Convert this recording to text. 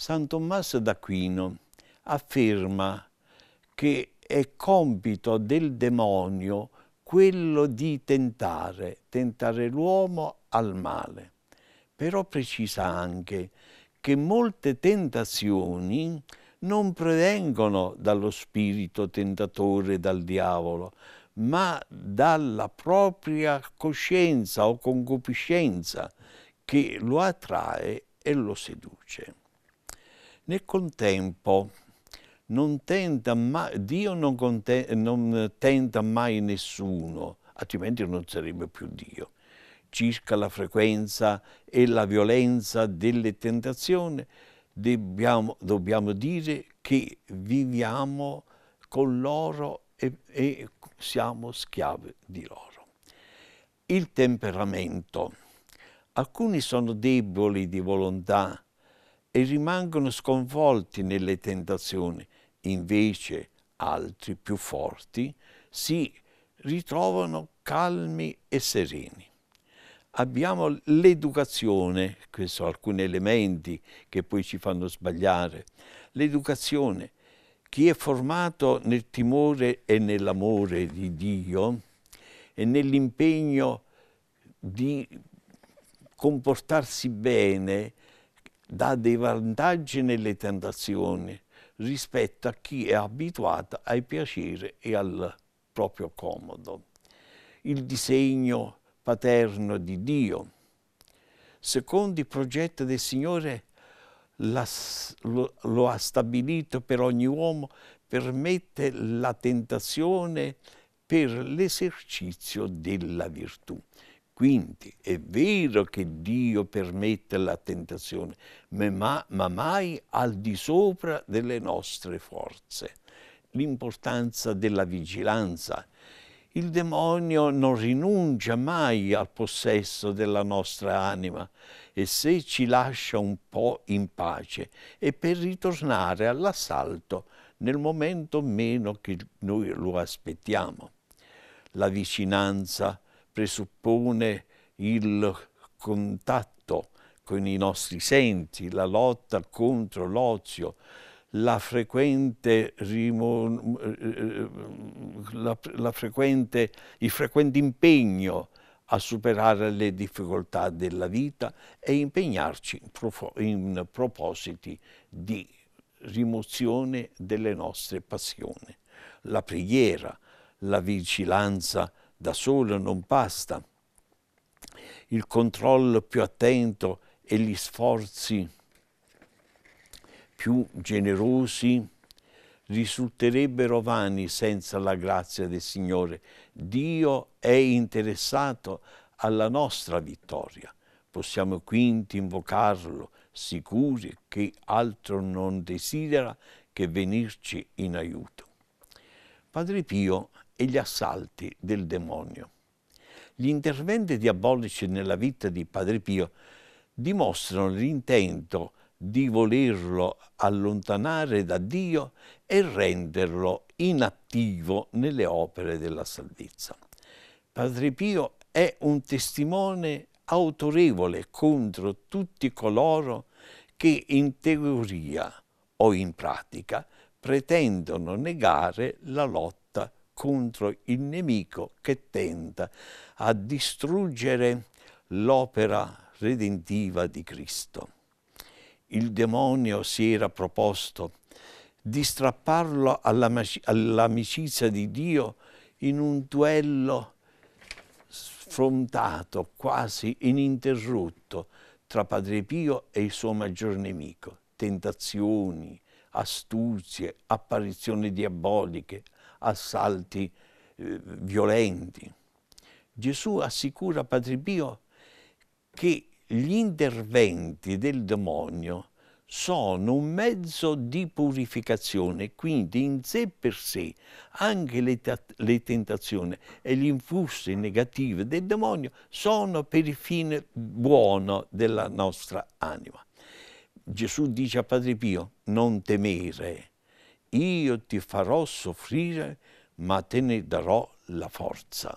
San Tommaso d'Aquino afferma che è compito del demonio quello di tentare, tentare l'uomo al male. Però precisa anche che molte tentazioni non provengono dallo spirito tentatore, dal diavolo, ma dalla propria coscienza o concupiscenza che lo attrae e lo seduce. Nel contempo non mai, Dio non, conte, non tenta mai nessuno, altrimenti non sarebbe più Dio circa la frequenza e la violenza delle tentazioni, dobbiamo, dobbiamo dire che viviamo con loro e, e, siamo schiavi di loro. Il temperamento. Alcuni sono deboli di volontà e rimangono sconvolti nelle tentazioni. Invece altri più forti si ritrovano calmi e sereni. Abbiamo l'educazione, questi sono alcuni elementi che poi ci fanno sbagliare. L'educazione, chi è formato nel timore e nell'amore di Dio e nell'impegno di comportarsi bene, dà dei vantaggi nelle tentazioni rispetto a chi è abituato ai piaceri e al proprio comodo. Il disegno paterno di Dio. Secondo il progetto del Signore lo, lo, ha stabilito per ogni uomo, permette la tentazione per l'esercizio della virtù. Quindi è vero che Dio permette la tentazione, ma, mai al di sopra delle nostre forze. L'importanza della vigilanza. Il demonio non rinuncia mai al possesso della nostra anima e se ci lascia un po' in pace è per ritornare all'assalto nel momento meno che noi lo aspettiamo. La vicinanza presuppone il contatto con i nostri sensi, la lotta contro l'ozio, la eh, eh, la, la frequente, il frequente impegno a superare le difficoltà della vita e impegnarci in propositi di rimozione delle nostre passioni. La preghiera, la vigilanza da solo non basta. Il controllo più attento e gli sforzi più generosi risulterebbero vani senza la grazia del Signore. Dio è interessato alla nostra vittoria. Possiamo quindi invocarlo, sicuri che altro non desidera che venirci in aiuto. Padre Pio e gli assalti del demonio. Gli interventi diabolici nella vita di Padre Pio dimostrano l'intento di volerlo allontanare da Dio e renderlo inattivo nelle opere della salvezza. Padre Pio è un testimone autorevole contro tutti coloro che in teoria o in pratica pretendono negare la lotta contro il nemico che tenta a distruggere l'opera redentiva di Cristo. Il demonio si era proposto di strapparlo all'amicizia di Dio in un duello sfrontato, quasi ininterrotto, tra Padre Pio e il suo maggior nemico. Tentazioni, astuzie, apparizioni diaboliche, assalti eh, violenti. Gesù assicura a Padre Pio che gli interventi del demonio sono un mezzo di purificazione, quindi in sé per sé anche le, le tentazioni e gli influssi negativi del demonio sono per il fine buono della nostra anima. Gesù dice a Padre Pio, non temere, io ti farò soffrire, ma te ne darò la forza.